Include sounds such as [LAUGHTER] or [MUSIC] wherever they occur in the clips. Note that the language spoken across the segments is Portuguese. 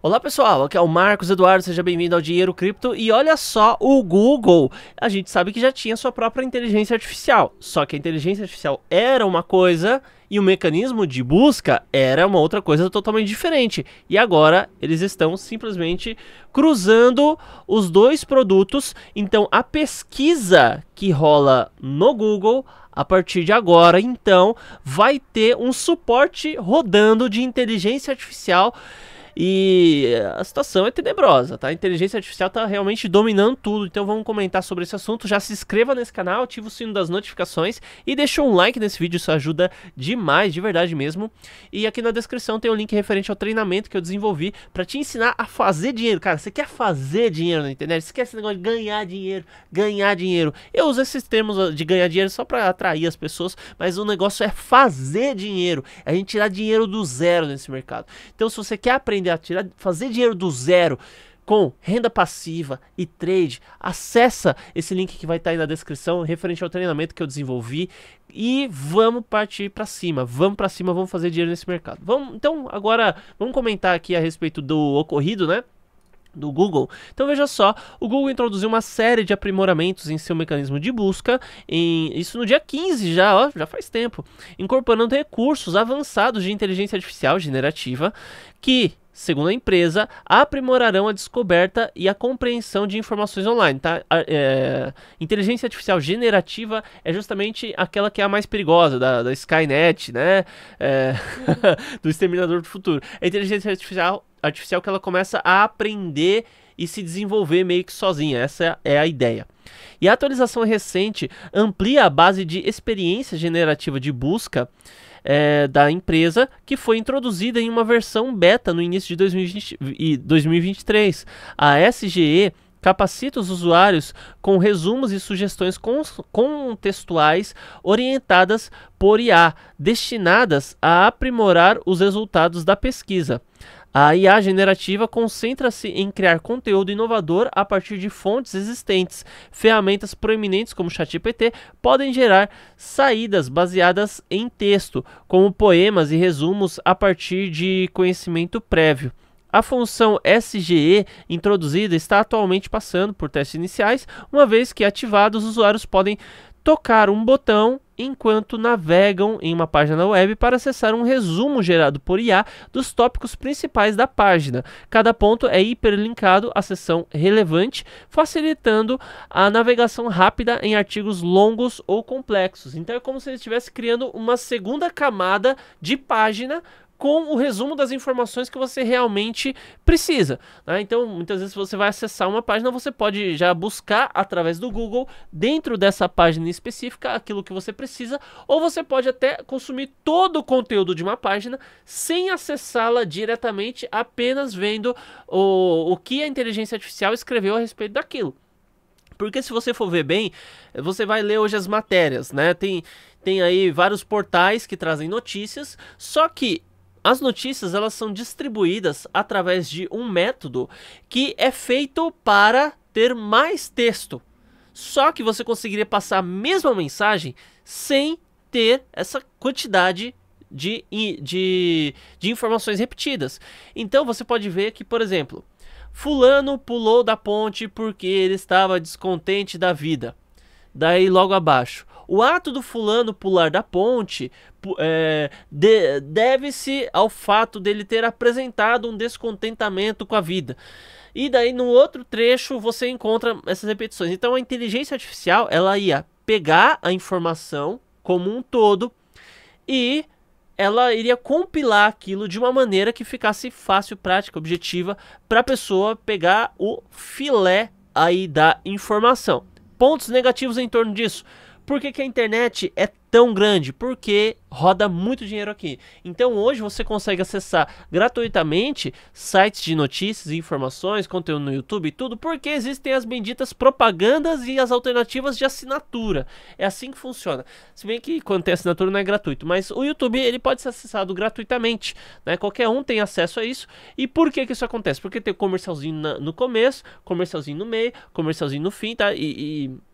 Olá pessoal, aqui é o Marcos Eduardo, seja bem-vindo ao Dinheiro Cripto e olha só o Google. A gente sabe que já tinha sua própria inteligência artificial, só que a inteligência artificial era uma coisa e o mecanismo de busca era uma outra coisa totalmente diferente. E agora eles estão simplesmente cruzando os dois produtos, então a pesquisa que rola no Google a partir de agora, então, vai ter um suporte rodando de inteligência artificial e a situação é tenebrosa, tá? A inteligência artificial tá realmente dominando tudo. Então vamos comentar sobre esse assunto. Já se inscreva nesse canal, ativa o sino das notificações e deixa um like nesse vídeo, isso ajuda demais, de verdade mesmo. E aqui na descrição tem o um link referente ao treinamento que eu desenvolvi para te ensinar a fazer dinheiro. Cara, você quer fazer dinheiro na internet? Você quer esse negócio de ganhar dinheiro, ganhar dinheiro. Eu uso esses termos de ganhar dinheiro só para atrair as pessoas, mas o negócio é fazer dinheiro. É a gente tirar dinheiro do zero nesse mercado. Então se você quer aprender tirar, fazer dinheiro do zero com renda passiva e trade, acessa esse link que vai estar tá aí na descrição, referente ao treinamento que eu desenvolvi e vamos partir para cima, vamos para cima, vamos fazer dinheiro nesse mercado. Vamos, então agora vamos comentar aqui a respeito do ocorrido, né? do Google. Então veja só, o Google introduziu uma série de aprimoramentos em seu mecanismo de busca, em, isso no dia 15 já, ó, já faz tempo, incorporando recursos avançados de inteligência artificial generativa que segundo a empresa, aprimorarão a descoberta e a compreensão de informações online. Tá? A, é, inteligência artificial generativa é justamente aquela que é a mais perigosa, da, da Skynet, né? É, [LAUGHS] do Exterminador do Futuro. É a inteligência artificial, artificial que ela começa a aprender e se desenvolver meio que sozinha. Essa é a ideia. E a atualização recente amplia a base de experiência generativa de busca é, da empresa, que foi introduzida em uma versão beta no início de 2020, 2023. A SGE capacita os usuários com resumos e sugestões contextuais orientadas por IA, destinadas a aprimorar os resultados da pesquisa. A IA generativa concentra-se em criar conteúdo inovador a partir de fontes existentes. Ferramentas proeminentes como ChatGPT podem gerar saídas baseadas em texto, como poemas e resumos a partir de conhecimento prévio. A função SGE introduzida está atualmente passando por testes iniciais, uma vez que ativados, os usuários podem tocar um botão enquanto navegam em uma página web para acessar um resumo gerado por IA dos tópicos principais da página. Cada ponto é hiperlinkado à seção relevante, facilitando a navegação rápida em artigos longos ou complexos. Então é como se ele estivesse criando uma segunda camada de página com o resumo das informações que você realmente precisa. Né? Então, muitas vezes você vai acessar uma página, você pode já buscar através do Google, dentro dessa página específica, aquilo que você precisa, ou você pode até consumir todo o conteúdo de uma página sem acessá-la diretamente, apenas vendo o, o que a inteligência artificial escreveu a respeito daquilo. Porque se você for ver bem, você vai ler hoje as matérias, né? Tem, tem aí vários portais que trazem notícias, só que as notícias elas são distribuídas através de um método que é feito para ter mais texto. Só que você conseguiria passar a mesma mensagem sem ter essa quantidade de, de, de informações repetidas. Então você pode ver que, por exemplo, Fulano pulou da ponte porque ele estava descontente da vida. Daí logo abaixo. O ato do fulano pular da ponte é, de, deve-se ao fato dele ter apresentado um descontentamento com a vida. E daí no outro trecho você encontra essas repetições. Então a inteligência artificial ela ia pegar a informação como um todo e ela iria compilar aquilo de uma maneira que ficasse fácil, prática, objetiva para a pessoa pegar o filé aí da informação. Pontos negativos em torno disso por que, que a internet é tão grande? Porque roda muito dinheiro aqui. Então hoje você consegue acessar gratuitamente sites de notícias, informações, conteúdo no YouTube e tudo, porque existem as benditas propagandas e as alternativas de assinatura. É assim que funciona. Se bem que quando tem assinatura não é gratuito, mas o YouTube ele pode ser acessado gratuitamente, né? Qualquer um tem acesso a isso. E por que que isso acontece? Porque tem comercialzinho na, no começo, comercialzinho no meio, comercialzinho no fim, tá? e, e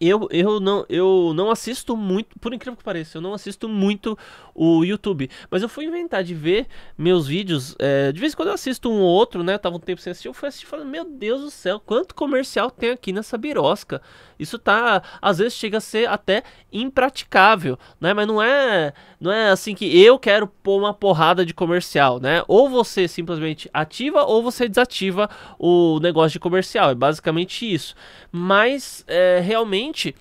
eu, eu, não, eu não assisto muito, por incrível que pareça, eu não assisto muito o YouTube. Mas eu fui inventar de ver meus vídeos. É, de vez em quando eu assisto um ou outro, né? Eu tava um tempo sem assistir, eu fui assistir falando, meu Deus do céu, quanto comercial tem aqui nessa birosca. Isso tá. Às vezes chega a ser até impraticável, né? Mas não é. Não é assim que eu quero pôr uma porrada de comercial, né? Ou você simplesmente ativa ou você desativa o negócio de comercial. É basicamente isso. Mas é, realmente realmente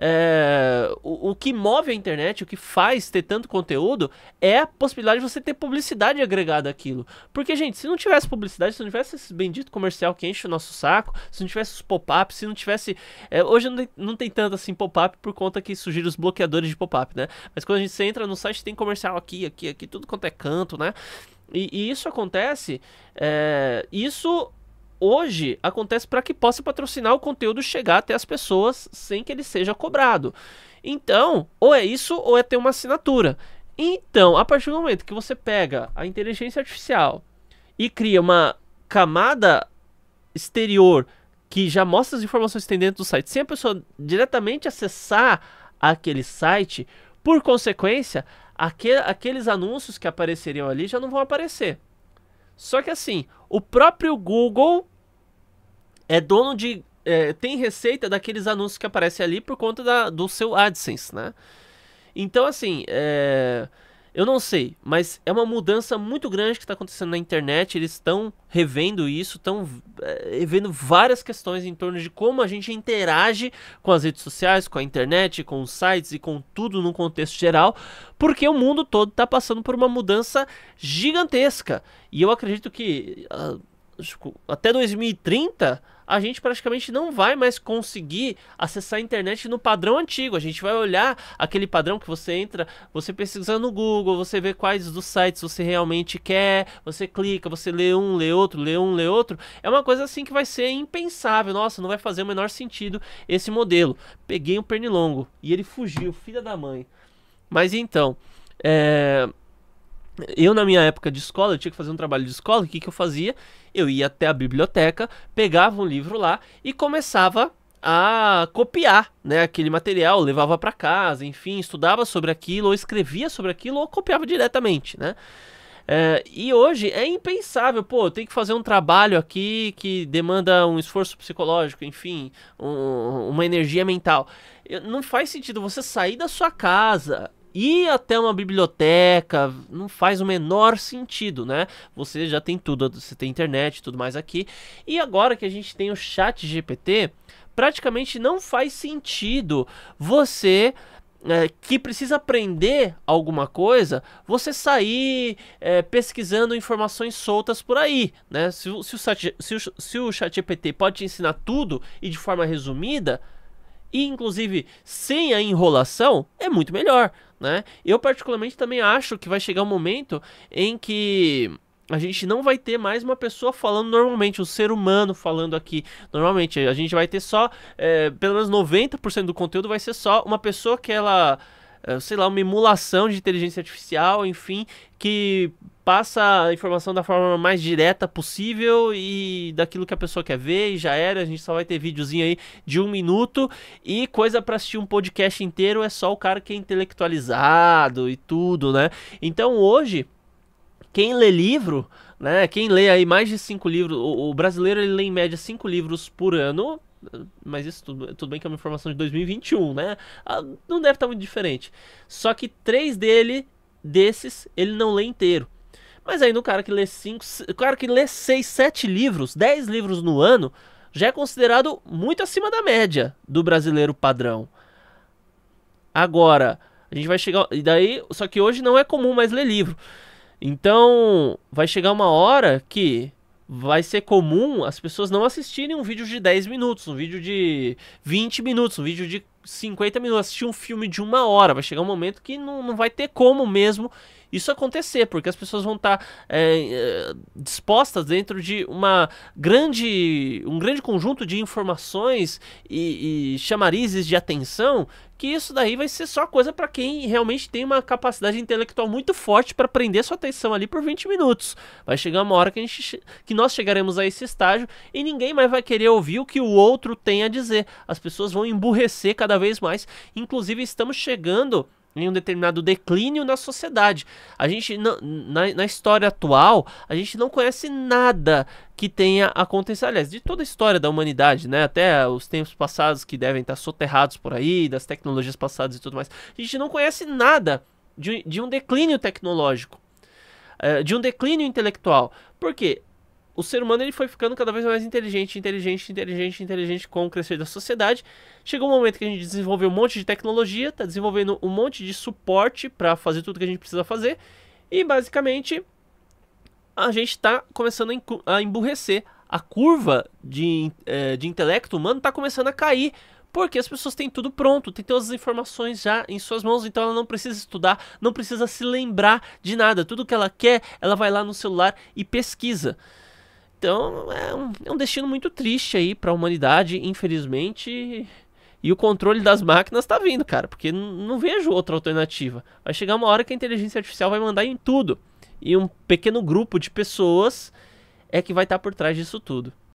é, o, o, que move a internet, o que faz ter tanto conteúdo, é a possibilidade de você ter publicidade agregada àquilo. Porque, gente, se não tivesse publicidade, se não tivesse esse bendito comercial que enche o nosso saco, se não tivesse os pop-ups, se não tivesse. É, hoje não tem, não tem tanto assim pop-up por conta que surgiram os bloqueadores de pop-up, né? Mas quando a gente entra no site, tem comercial aqui, aqui, aqui, tudo quanto é canto, né? E, e isso acontece. É, isso hoje acontece para que possa patrocinar o conteúdo chegar até as pessoas sem que ele seja cobrado. Então, ou é isso ou é ter uma assinatura. Então, a partir do momento que você pega a inteligência artificial e cria uma camada exterior que já mostra as informações que tem dentro do site, sem a pessoa diretamente acessar aquele site, por consequência, aquel, aqueles anúncios que apareceriam ali já não vão aparecer. Só que assim, o próprio Google é dono de. É, tem receita daqueles anúncios que aparecem ali por conta da, do seu AdSense, né? Então, assim. É eu não sei, mas é uma mudança muito grande que está acontecendo na internet. Eles estão revendo isso, estão eh, revendo várias questões em torno de como a gente interage com as redes sociais, com a internet, com os sites e com tudo no contexto geral, porque o mundo todo está passando por uma mudança gigantesca. E eu acredito que ah, até 2030 a gente praticamente não vai mais conseguir acessar a internet no padrão antigo. A gente vai olhar aquele padrão que você entra, você pesquisa no Google, você vê quais dos sites você realmente quer, você clica, você lê um, lê outro, lê um, lê outro. É uma coisa assim que vai ser impensável. Nossa, não vai fazer o menor sentido esse modelo. Peguei um pernilongo e ele fugiu, filha da mãe. Mas então, é eu, na minha época de escola, eu tinha que fazer um trabalho de escola, o que, que eu fazia? Eu ia até a biblioteca, pegava um livro lá e começava a copiar né, aquele material, levava para casa, enfim, estudava sobre aquilo, ou escrevia sobre aquilo, ou copiava diretamente, né? É, e hoje é impensável, pô, tem que fazer um trabalho aqui que demanda um esforço psicológico, enfim, um, uma energia mental. Não faz sentido você sair da sua casa, ir até uma biblioteca não faz o menor sentido, né? Você já tem tudo, você tem internet, tudo mais aqui. E agora que a gente tem o Chat GPT, praticamente não faz sentido você é, que precisa aprender alguma coisa, você sair é, pesquisando informações soltas por aí, né? Se, se o, chat, se, o, se o ChatGPT pode te ensinar tudo e de forma resumida, e inclusive sem a enrolação, é muito melhor. Né? Eu particularmente também acho que vai chegar um momento em que a gente não vai ter mais uma pessoa falando normalmente, um ser humano falando aqui normalmente. A gente vai ter só, é, pelo menos 90% do conteúdo vai ser só uma pessoa que ela eh, sei lá, uma emulação de inteligência artificial, enfim, que passa a informação da forma mais direta possível e daquilo que a pessoa quer ver e já era, a gente só vai ter videozinho aí de um minuto e coisa para assistir um podcast inteiro é só o cara que é intelectualizado e tudo, né? Então hoje, quem lê livro... Né? Quem lê aí mais de cinco livros, o, o brasileiro ele lê em média cinco livros por ano, mas isso tudo, tudo bem que é uma informação de 2021, né? Ah, não deve estar tá muito diferente. Só que três dele, desses, ele não lê inteiro. Mas aí no cara que lê cinco, o cara que lê seis, sete livros, dez livros no ano, já é considerado muito acima da média do brasileiro padrão. Agora, a gente vai chegar, e daí, só que hoje não é comum mais ler livro. Então, vai chegar uma hora que vai ser comum as pessoas não assistirem um vídeo de 10 minutos, um vídeo de 20 minutos, um vídeo de 50 minutos, assistir um filme de uma hora. Vai chegar um momento que não, não vai ter como mesmo isso acontecer, porque as pessoas vão estar tá, é, é, dispostas dentro de uma grande, um grande conjunto de informações e, e chamarizes de atenção que isso daí vai ser só coisa para quem realmente tem uma capacidade intelectual muito forte para prender sua atenção ali por 20 minutos. Vai chegar uma hora que, a gente, que nós chegaremos a esse estágio e ninguém mais vai querer ouvir o que o outro tem a dizer. As pessoas vão emburrecer cada vez mais. Inclusive, estamos chegando em um determinado declínio na sociedade. A gente, na, na, na, história atual, a gente não conhece nada que tenha acontecido. Aliás, de toda a história da humanidade, né? Até os tempos passados que devem estar soterrados por aí, das tecnologias passadas e tudo mais. A gente não conhece nada de, de um declínio tecnológico. Eh, de um declínio intelectual. Por quê? o ser humano ele foi ficando cada vez mais inteligente, inteligente, inteligente, inteligente com o crescer da sociedade. Chegou um momento que a gente desenvolveu um monte de tecnologia, tá desenvolvendo um monte de suporte para fazer tudo que a gente precisa fazer. E basicamente a gente está começando a emburrecer. A curva de, é, de intelecto humano está começando a cair. Porque as pessoas têm tudo pronto, têm todas as informações já em suas mãos, então ela não precisa estudar, não precisa se lembrar de nada. Tudo que ela quer, ela vai lá no celular e pesquisa. Então é um, é um destino muito triste aí para a humanidade, infelizmente. E o controle das máquinas está vindo, cara, porque não vejo outra alternativa. Vai chegar uma hora que a inteligência artificial vai mandar em tudo. E um pequeno grupo de pessoas é que vai estar tá por trás disso tudo.